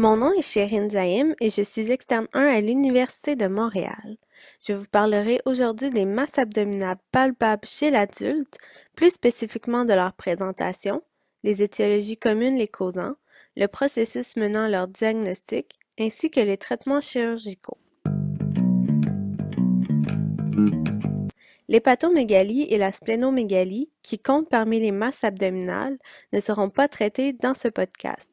Mon nom est Chérine Zaïm et je suis externe 1 à l'Université de Montréal. Je vous parlerai aujourd'hui des masses abdominales palpables chez l'adulte, plus spécifiquement de leur présentation, les étiologies communes les causant, le processus menant leur diagnostic, ainsi que les traitements chirurgicaux. L'hépatomégalie et la splénomégalie, qui comptent parmi les masses abdominales, ne seront pas traitées dans ce podcast.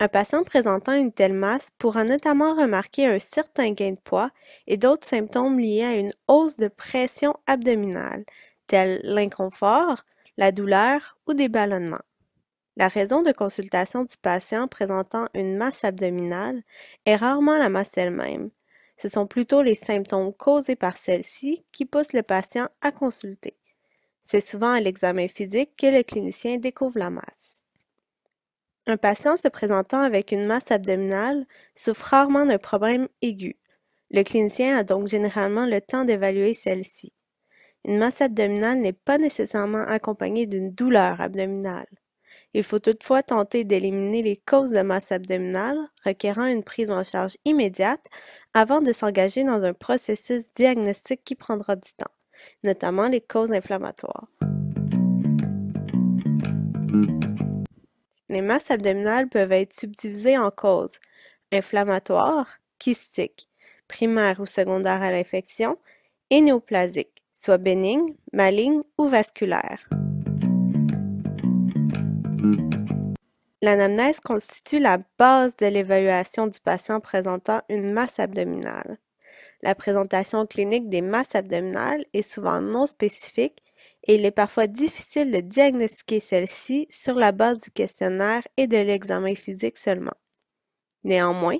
Un patient présentant une telle masse pourra notamment remarquer un certain gain de poids et d'autres symptômes liés à une hausse de pression abdominale, tels l'inconfort, la douleur ou des ballonnements. La raison de consultation du patient présentant une masse abdominale est rarement la masse elle-même. Ce sont plutôt les symptômes causés par celle-ci qui poussent le patient à consulter. C'est souvent à l'examen physique que le clinicien découvre la masse. Un patient se présentant avec une masse abdominale souffre rarement d'un problème aigu. Le clinicien a donc généralement le temps d'évaluer celle-ci. Une masse abdominale n'est pas nécessairement accompagnée d'une douleur abdominale. Il faut toutefois tenter d'éliminer les causes de masse abdominale, requérant une prise en charge immédiate avant de s'engager dans un processus diagnostique qui prendra du temps, notamment les causes inflammatoires. Les masses abdominales peuvent être subdivisées en causes: inflammatoires, kystiques, primaires ou secondaires à l'infection, et néoplasiques, soit bénignes, malignes ou vasculaires. L'anamnèse constitue la base de l'évaluation du patient présentant une masse abdominale. La présentation clinique des masses abdominales est souvent non spécifique et il est parfois difficile de diagnostiquer celle-ci sur la base du questionnaire et de l'examen physique seulement. Néanmoins,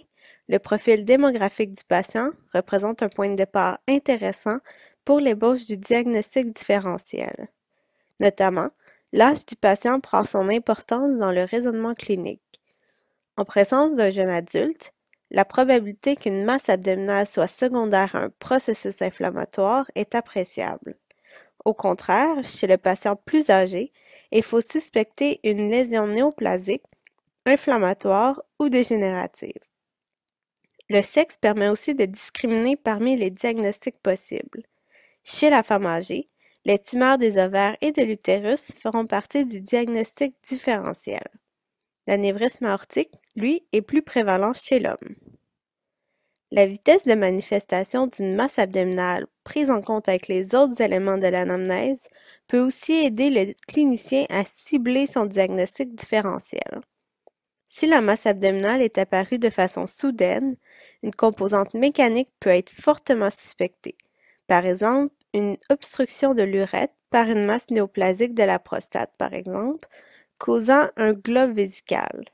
le profil démographique du patient représente un point de départ intéressant pour l'ébauche du diagnostic différentiel. Notamment, l'âge du patient prend son importance dans le raisonnement clinique. En présence d'un jeune adulte, la probabilité qu'une masse abdominale soit secondaire à un processus inflammatoire est appréciable. Au contraire, chez le patient plus âgé, il faut suspecter une lésion néoplasique, inflammatoire ou dégénérative. Le sexe permet aussi de discriminer parmi les diagnostics possibles. Chez la femme âgée, les tumeurs des ovaires et de l'utérus feront partie du diagnostic différentiel. L'anévrisme aortique, lui, est plus prévalent chez l'homme. La vitesse de manifestation d'une masse abdominale, prise en compte avec les autres éléments de l'anamnèse, peut aussi aider le clinicien à cibler son diagnostic différentiel. Si la masse abdominale est apparue de façon soudaine, une composante mécanique peut être fortement suspectée. Par exemple, une obstruction de l'urètre par une masse néoplasique de la prostate, par exemple, causant un globe vésical.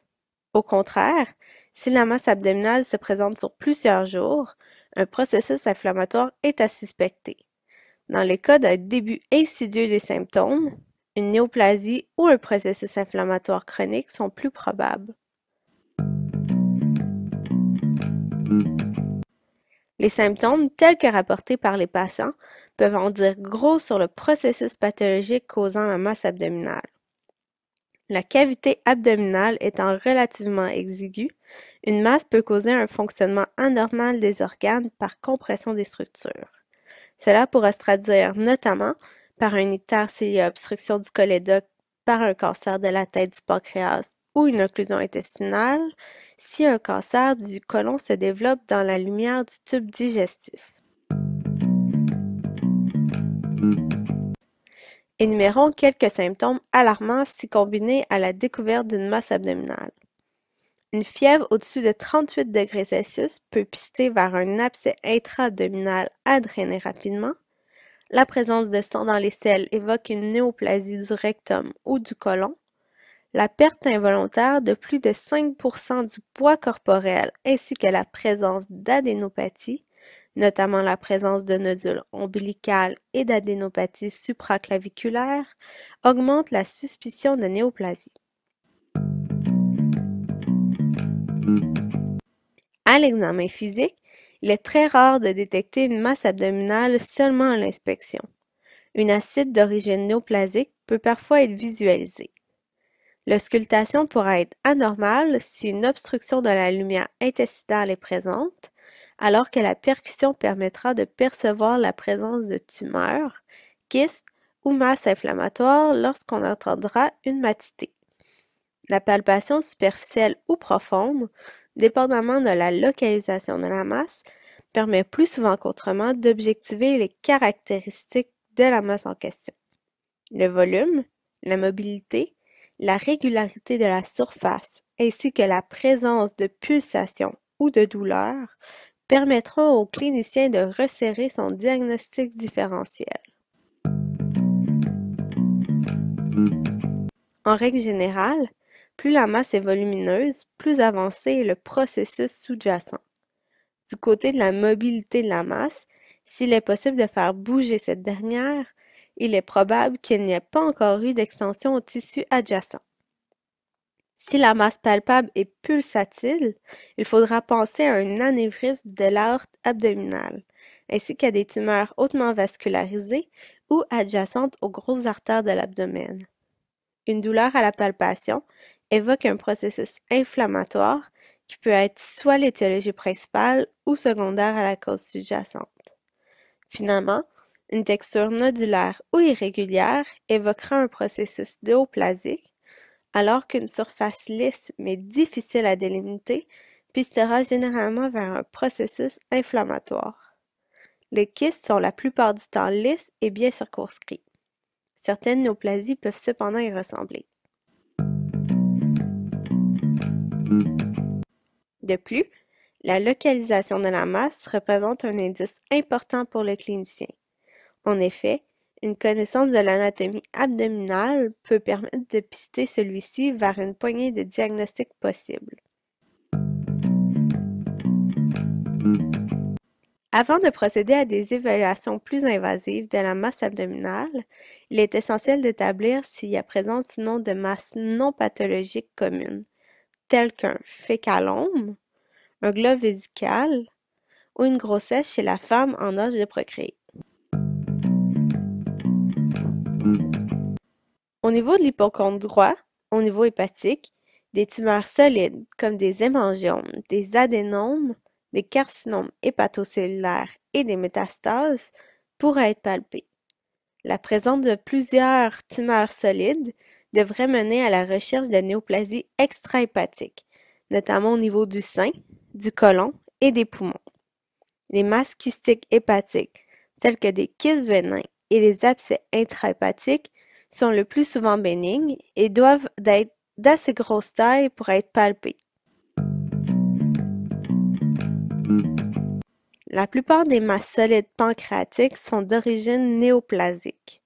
Au contraire, si la masse abdominale se présente sur plusieurs jours, un processus inflammatoire est à suspecter. Dans les cas d'un début insidieux des symptômes, une néoplasie ou un processus inflammatoire chronique sont plus probables. Les symptômes, tels que rapportés par les patients, peuvent en dire gros sur le processus pathologique causant la masse abdominale. La cavité abdominale étant relativement exiguë, une masse peut causer un fonctionnement anormal des organes par compression des structures. Cela pourra se traduire notamment par une euh, ictère obstruction du colédoque par un cancer de la tête du pancréas ou une occlusion intestinale si un cancer du côlon se développe dans la lumière du tube digestif énumérons quelques symptômes alarmants si combinés à la découverte d'une masse abdominale. Une fièvre au-dessus de 38 degrés Celsius peut pister vers un abcès intra-abdominal à drainer rapidement. La présence de sang dans les selles évoque une néoplasie du rectum ou du côlon. La perte involontaire de plus de 5 du poids corporel ainsi que la présence d'adénopathie notamment la présence de nodules ombilicales et d'adénopathies supraclaviculaires, augmente la suspicion de néoplasie. À l'examen physique, il est très rare de détecter une masse abdominale seulement à l'inspection. Une acide d'origine néoplasique peut parfois être visualisée. L'auscultation pourra être anormale si une obstruction de la lumière intestinale est présente, alors que la percussion permettra de percevoir la présence de tumeurs, kystes ou masses inflammatoires lorsqu'on entendra une matité. La palpation superficielle ou profonde, dépendamment de la localisation de la masse, permet plus souvent qu'autrement d'objectiver les caractéristiques de la masse en question. Le volume, la mobilité, la régularité de la surface ainsi que la présence de pulsations ou de douleurs permettront au clinicien de resserrer son diagnostic différentiel. En règle générale, plus la masse est volumineuse, plus avancé est le processus sous-jacent. Du côté de la mobilité de la masse, s'il est possible de faire bouger cette dernière, il est probable qu'il n'y ait pas encore eu d'extension au tissu adjacent. Si la masse palpable est pulsatile, il faudra penser à un anévrisme de l'aorte abdominale, ainsi qu'à des tumeurs hautement vascularisées ou adjacentes aux grosses artères de l'abdomen. Une douleur à la palpation évoque un processus inflammatoire qui peut être soit l'étiologie principale ou secondaire à la cause sous-jacente. Finalement, une texture nodulaire ou irrégulière évoquera un processus déoplasique, alors qu'une surface lisse mais difficile à délimiter pistera généralement vers un processus inflammatoire. Les kystes sont la plupart du temps lisses et bien circonscrits. Certaines néoplasies peuvent cependant y ressembler. De plus, la localisation de la masse représente un indice important pour le clinicien. En effet, une connaissance de l'anatomie abdominale peut permettre de pister celui-ci vers une poignée de diagnostics possibles. Avant de procéder à des évaluations plus invasives de la masse abdominale, il est essentiel d'établir s'il y a présence ou non de masse non pathologique commune, telle qu'un fécalome, un globe vésical ou une grossesse chez la femme en âge de procréer. Au niveau de droit, au niveau hépatique, des tumeurs solides comme des hémangiomes, des adénomes, des carcinomes hépatocellulaires et des métastases pourraient être palpées. La présence de plusieurs tumeurs solides devrait mener à la recherche de néoplasies extrahépatiques, notamment au niveau du sein, du côlon et des poumons. Les masses kystiques hépatiques, telles que des kystes vénins et les abcès intrahépatiques, sont le plus souvent bénignes et doivent être d'assez grosse taille pour être palpées. La plupart des masses solides pancréatiques sont d'origine néoplasique.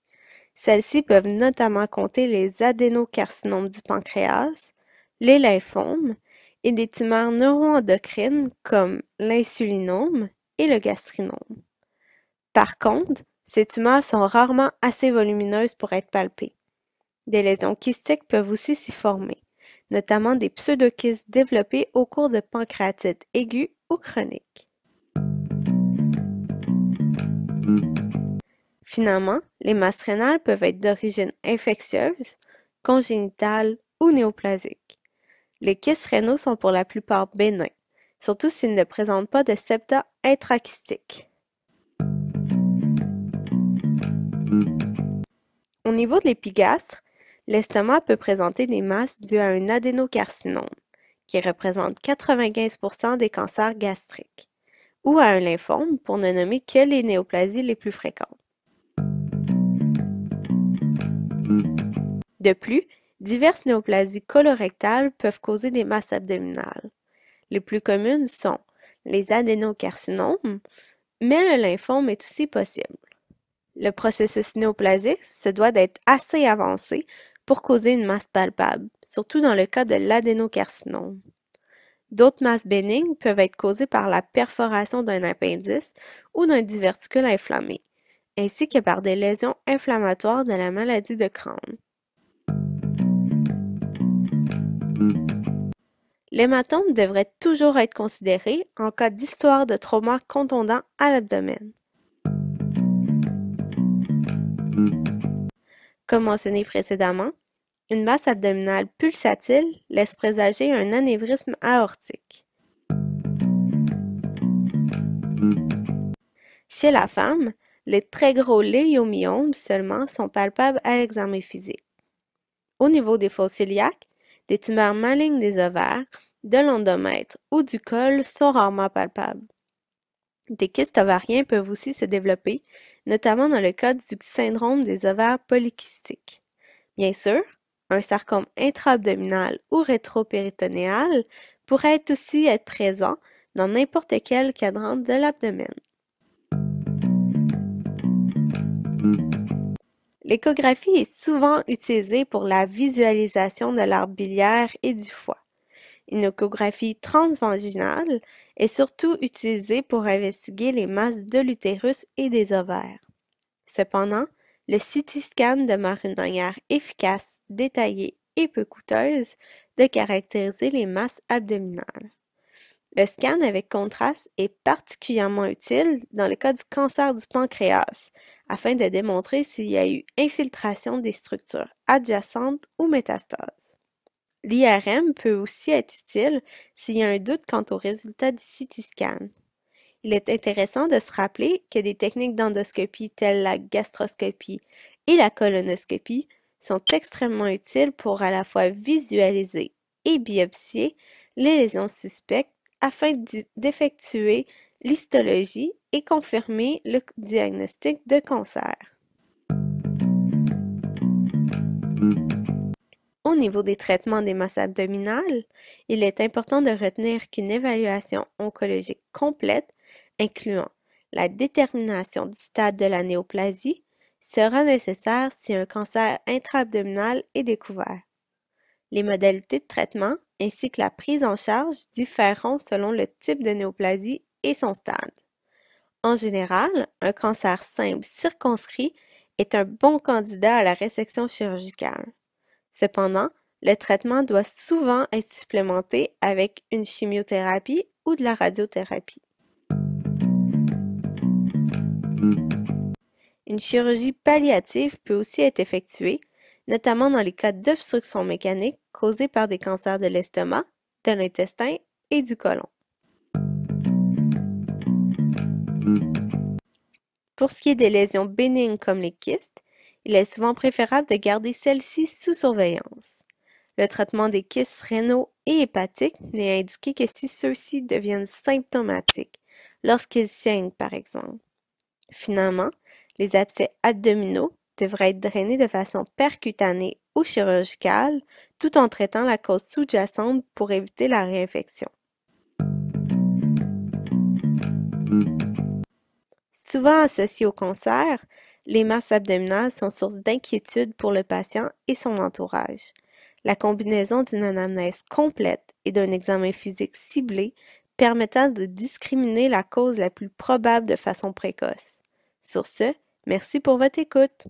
Celles-ci peuvent notamment compter les adénocarcinomes du pancréas, les lymphomes et des tumeurs neuroendocrines comme l'insulinome et le gastrinome. Par contre, ces tumeurs sont rarement assez volumineuses pour être palpées. Des lésions kystiques peuvent aussi s'y former, notamment des pseudokystes développés au cours de pancréatite aiguës ou chroniques. Finalement, les masses rénales peuvent être d'origine infectieuse, congénitale ou néoplasique. Les kystes rénaux sont pour la plupart bénins, surtout s'ils ne présentent pas de septa intracystiques. Au niveau de l'épigastre, l'estomac peut présenter des masses dues à un adénocarcinome, qui représente 95 des cancers gastriques, ou à un lymphome, pour ne nommer que les néoplasies les plus fréquentes. De plus, diverses néoplasies colorectales peuvent causer des masses abdominales. Les plus communes sont les adénocarcinomes, mais le lymphome est aussi possible. Le processus néoplasique se doit d'être assez avancé pour causer une masse palpable, surtout dans le cas de l'adénocarcinome. D'autres masses bénignes peuvent être causées par la perforation d'un appendice ou d'un diverticule inflammé, ainsi que par des lésions inflammatoires de la maladie de Crohn. L'hématome devrait toujours être considéré en cas d'histoire de trauma contondant à l'abdomen. Comme mentionné précédemment, une masse abdominale pulsatile laisse présager un anévrisme aortique. Chez la femme, les très gros léiomyomes seulement sont palpables à l'examen physique. Au niveau des fosses ciliaques, des tumeurs malignes des ovaires, de l'endomètre ou du col sont rarement palpables. Des kystes ovariens peuvent aussi se développer notamment dans le cas du syndrome des ovaires polykystiques. Bien sûr, un sarcome intra-abdominal ou rétropéritonéal pourrait aussi être présent dans n'importe quel cadran de l'abdomen. L'échographie est souvent utilisée pour la visualisation de l'arbre biliaire et du foie. Une échographie transvaginale est surtout utilisé pour investiguer les masses de l'utérus et des ovaires. Cependant, le CT scan demeure une manière efficace, détaillée et peu coûteuse de caractériser les masses abdominales. Le scan avec contraste est particulièrement utile dans le cas du cancer du pancréas, afin de démontrer s'il y a eu infiltration des structures adjacentes ou métastases. L'IRM peut aussi être utile s'il y a un doute quant au résultat du CT scan. Il est intéressant de se rappeler que des techniques d'endoscopie telles la gastroscopie et la colonoscopie sont extrêmement utiles pour à la fois visualiser et biopsier les lésions suspectes afin d'effectuer l'histologie et confirmer le diagnostic de cancer. au niveau des traitements des masses abdominales, il est important de retenir qu'une évaluation oncologique complète, incluant la détermination du stade de la néoplasie, sera nécessaire si un cancer intra-abdominal est découvert. Les modalités de traitement ainsi que la prise en charge différeront selon le type de néoplasie et son stade. En général, un cancer simple circonscrit est un bon candidat à la résection chirurgicale. Cependant, le traitement doit souvent être supplémenté avec une chimiothérapie ou de la radiothérapie. Une chirurgie palliative peut aussi être effectuée, notamment dans les cas d'obstruction mécanique causée par des cancers de l'estomac, de l'intestin et du côlon. Pour ce qui est des lésions bénignes comme les kystes, il est souvent préférable de garder celle-ci sous surveillance. Le traitement des kystes rénaux et hépatiques n'est indiqué que si ceux-ci deviennent symptomatiques, lorsqu'ils saignent par exemple. Finalement, les abcès abdominaux devraient être drainés de façon percutanée ou chirurgicale tout en traitant la cause sous-jacente pour éviter la réinfection. Souvent associé au cancer, les masses abdominales sont source d'inquiétude pour le patient et son entourage. La combinaison d'une anamnèse complète et d'un examen physique ciblé permettant de discriminer la cause la plus probable de façon précoce. Sur ce, merci pour votre écoute.